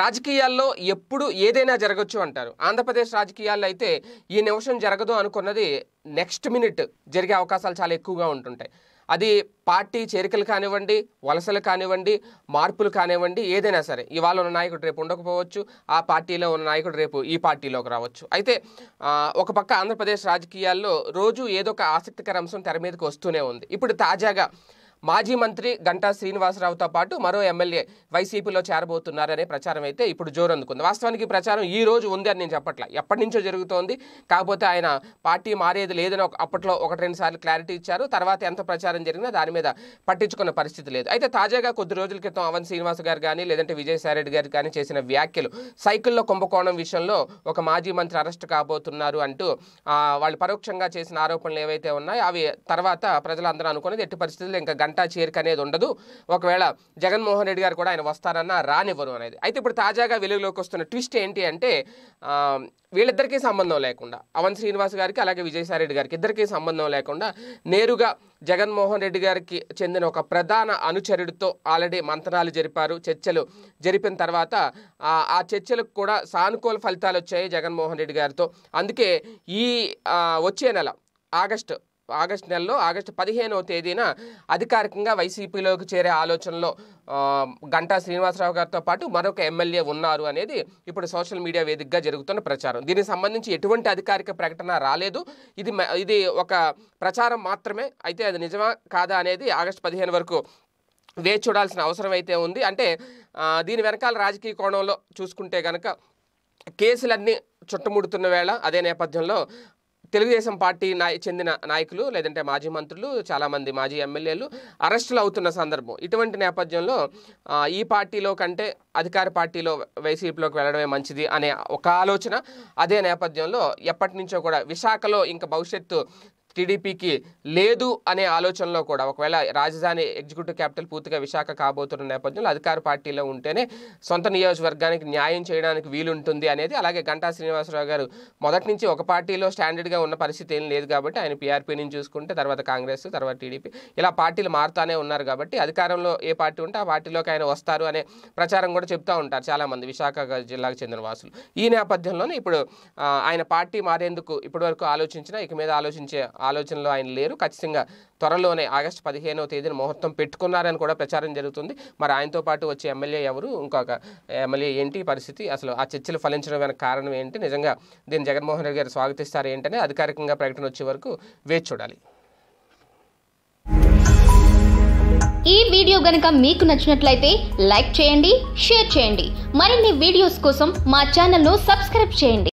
రాజకీయాల్లో ఎప్పుడు ఏదైనా జరగచ్చు అంటారు ఆంధ్రప్రదేశ్ రాజకీయాల్లో అయితే ఈ నిమిషం జరగదు అనుకున్నది నెక్స్ట్ మినిట్ జరిగే అవకాశాలు చాలా ఎక్కువగా ఉంటుంటాయి అది పార్టీ చేరికలు కానివ్వండి వలసలు కానివ్వండి మార్పులు కానివ్వండి ఏదైనా సరే ఇవాళ ఉన్న నాయకుడు రేపు ఉండకపోవచ్చు ఆ పార్టీలో ఉన్న నాయకుడు రేపు ఈ పార్టీలోకి రావచ్చు అయితే ఒక పక్క ఆంధ్రప్రదేశ్ రాజకీయాల్లో రోజు ఏదో ఒక ఆసక్తికర అంశం తెర మీదకి వస్తూనే ఉంది ఇప్పుడు తాజాగా మాజీ మంత్రి గంటా శ్రీనివాసరావుతో పాటు మరో ఎమ్మెల్యే వైసీపీలో చేరబోతున్నారనే ప్రచారం అయితే ఇప్పుడు జోరు అందుకుంది వాస్తవానికి ప్రచారం ఈ రోజు ఉంది అని నేను చెప్పట్లే ఎప్పటి నుంచో జరుగుతోంది కాకపోతే ఆయన పార్టీ మారేది లేదని అప్పట్లో ఒకటి రెండు సార్లు క్లారిటీ ఇచ్చారు తర్వాత ఎంత ప్రచారం జరిగినా దాని మీద పట్టించుకున్న పరిస్థితి లేదు అయితే తాజాగా కొద్ది రోజుల క్రితం అవన్ శ్రీనివాస్ గారు కానీ లేదంటే విజయసాయిరెడ్డి గారు కానీ చేసిన వ్యాఖ్యలు సైకిల్లో కుంభకోణం విషయంలో ఒక మాజీ మంత్రి అరెస్ట్ కాబోతున్నారు అంటూ వాళ్ళు పరోక్షంగా చేసిన ఆరోపణలు ఏవైతే ఉన్నాయో అవి తర్వాత ప్రజలందరూ అనుకునేది ఎట్టి పరిస్థితుల్లో ఇంకా గంట వాటా చేరిక అనేది ఉండదు ఒకవేళ జగన్మోహన్ రెడ్డి గారు కూడా ఆయన వస్తారన్నా రానివ్వరు అనేది అయితే ఇప్పుడు తాజాగా వెలుగులోకి వస్తున్న ట్విస్ట్ ఏంటి అంటే వీళ్ళిద్దరికీ సంబంధం లేకుండా అవన్ శ్రీనివాస్ గారికి అలాగే విజయసాయిరెడ్డి గారికి ఇద్దరికీ సంబంధం లేకుండా నేరుగా జగన్మోహన్ రెడ్డి గారికి చెందిన ఒక ప్రధాన అనుచరుడితో ఆల్రెడీ మంతనాలు జరిపారు చర్చలు జరిపిన తర్వాత ఆ చర్చలకు కూడా సానుకూల ఫలితాలు వచ్చాయి జగన్మోహన్ రెడ్డి గారితో అందుకే ఈ వచ్చే నెల ఆగస్టు ఆగస్టు నెలలో ఆగస్టు పదిహేనవ తేదీన అధికారికంగా వైసీపీలోకి చేరే ఆలోచనలో గంటా శ్రీనివాసరావు గారితో పాటు మరొక ఎమ్మెల్యే ఉన్నారు అనేది ఇప్పుడు సోషల్ మీడియా వేదికగా జరుగుతున్న ప్రచారం దీనికి సంబంధించి ఎటువంటి అధికారిక ప్రకటన రాలేదు ఇది ఇది ఒక ప్రచారం మాత్రమే అయితే అది నిజమా కాదా అనేది ఆగస్టు పదిహేను వరకు వేచి చూడాల్సిన అవసరం అయితే ఉంది అంటే దీని వెనకాల రాజకీయ కోణంలో చూసుకుంటే కనుక కేసులన్నీ చుట్టుముడుతున్న వేళ అదే నేపథ్యంలో తెలుగుదేశం పార్టీ నాయ చెందిన నాయకులు లేదంటే మాజీ మంత్రులు చాలామంది మాజీ ఎమ్మెల్యేలు అరెస్టులు అవుతున్న సందర్భం ఇటువంటి నేపథ్యంలో ఈ పార్టీలో కంటే అధికార పార్టీలో వైసీపీలోకి వెళ్ళడమే మంచిది అనే ఒక ఆలోచన అదే నేపథ్యంలో ఎప్పటి నుంచో కూడా విశాఖలో ఇంకా భవిష్యత్తు టీడీపీకి లేదు అనే ఆలోచనలో కూడా ఒకవేళ రాజధాని ఎగ్జిక్యూటివ్ క్యాపిటల్ పూర్తిగా విశాఖ కాబోతున్న నేపథ్యంలో అధికార పార్టీలో ఉంటేనే సొంత నియోజకవర్గానికి న్యాయం చేయడానికి వీలుంటుంది అనేది అలాగే గంటా శ్రీనివాసరావు గారు మొదటి నుంచి ఒక పార్టీలో స్టాండర్డ్గా ఉన్న పరిస్థితి ఏం లేదు కాబట్టి ఆయన పీఆర్పీ నుంచి చూసుకుంటే తర్వాత కాంగ్రెస్ తర్వాత టీడీపీ ఇలా పార్టీలు మారుతానే ఉన్నారు కాబట్టి అధికారంలో ఏ పార్టీ ఉంటే ఆ పార్టీలోకి ఆయన వస్తారు అనే ప్రచారం కూడా చెప్తూ ఉంటారు చాలామంది విశాఖ జిల్లాకు చెందిన వాసులు ఈ నేపథ్యంలోనే ఇప్పుడు ఆయన పార్టీ మారేందుకు ఇప్పటివరకు ఆలోచించినా ఇక మీద ఆలోచించే ఆలోచనలో ఆయన లేరు ఖచ్చితంగా త్వరలోనే ఆగస్టు పదిహేనవ తేదీన ముహూర్తం పెట్టుకున్నారని కూడా ప్రచారం జరుగుతుంది మరి ఆయనతో పాటు వచ్చే ఎమ్మెల్యే ఎవరు ఇంకొక ఎమ్మెల్యే ఏంటి పరిస్థితి అసలు ఆ చర్చలు ఫలించడం వెనక కారణం ఏంటి నిజంగా దీన్ని జగన్మోహన్ రెడ్డి గారు స్వాగతిస్తారు ఏంటనే అధికారికంగా ప్రకటన వచ్చే వరకు వేచి చూడాలి ఈ వీడియో గనక మీకు నచ్చినట్లయితే లైక్ చేయండి షేర్ చేయండి మరిన్ని వీడియోస్ కోసం మా ఛానల్ను సబ్స్క్రైబ్ చేయండి